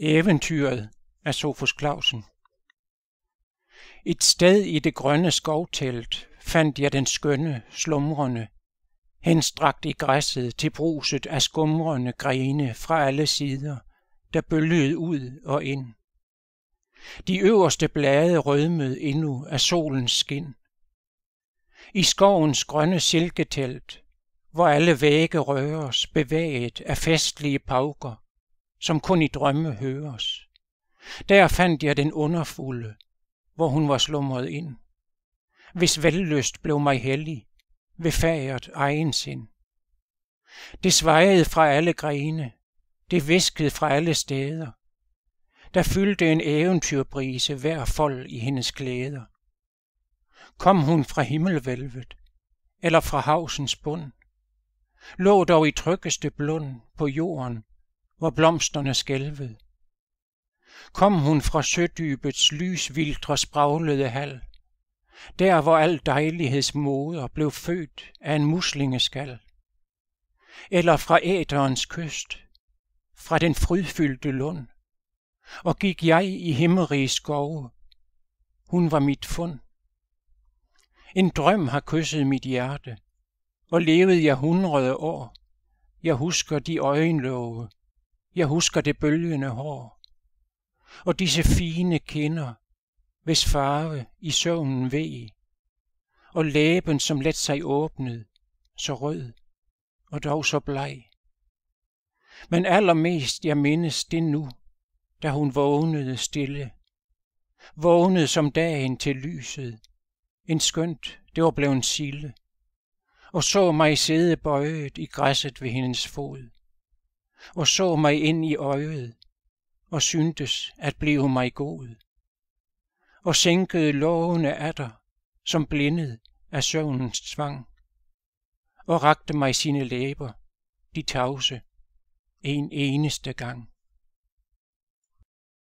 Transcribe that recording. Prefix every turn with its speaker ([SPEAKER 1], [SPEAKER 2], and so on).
[SPEAKER 1] Eventyret af Sofus Clausen Et sted i det grønne skovtelt fandt jeg den skønne, slumrende, henstrakt i græsset til bruset af skumrende grene fra alle sider, der bølgede ud og ind. De øverste blade rødmede endnu af solens skin. I skovens grønne silketelt, hvor alle vægge røres bevæget af festlige pauker, som kun i drømme høres. Der fandt jeg den underfulde, hvor hun var slumret ind. Hvis vellyst blev mig hellig, ved fagert egen sind. Det svejede fra alle grene, det viskede fra alle steder. Der fyldte en eventyrbrise hver fold i hendes klæder. Kom hun fra himmelvælvet, eller fra havsens bund, lå dog i tryggeste blund på jorden hvor blomsterne skælvede. Kom hun fra sødybets lysvildre spraglede hal, der hvor al dejlighedsmoder blev født af en muslingeskal, eller fra æterens kyst, fra den frydfyldte lund, og gik jeg i himmerige skove. Hun var mit fund. En drøm har kysset mit hjerte, og levede jeg hundrede år. Jeg husker de øjenlåge, jeg husker det bølgende hår, og disse fine kinder, hvis farve i søvnen ved, og læben, som let sig åbnede, så rød og dog så bleg. Men allermest jeg mindes det nu, da hun vågnede stille, vågnede som dagen til lyset, en skønt, det var blevet sille, og så mig sidde bøjet i græsset ved hendes fod og så mig ind i øjet, og syntes at blive mig god, og sænkede lågene af dig, som blindet af søvnens tvang, og rakte mig sine læber, de tavse, en eneste gang.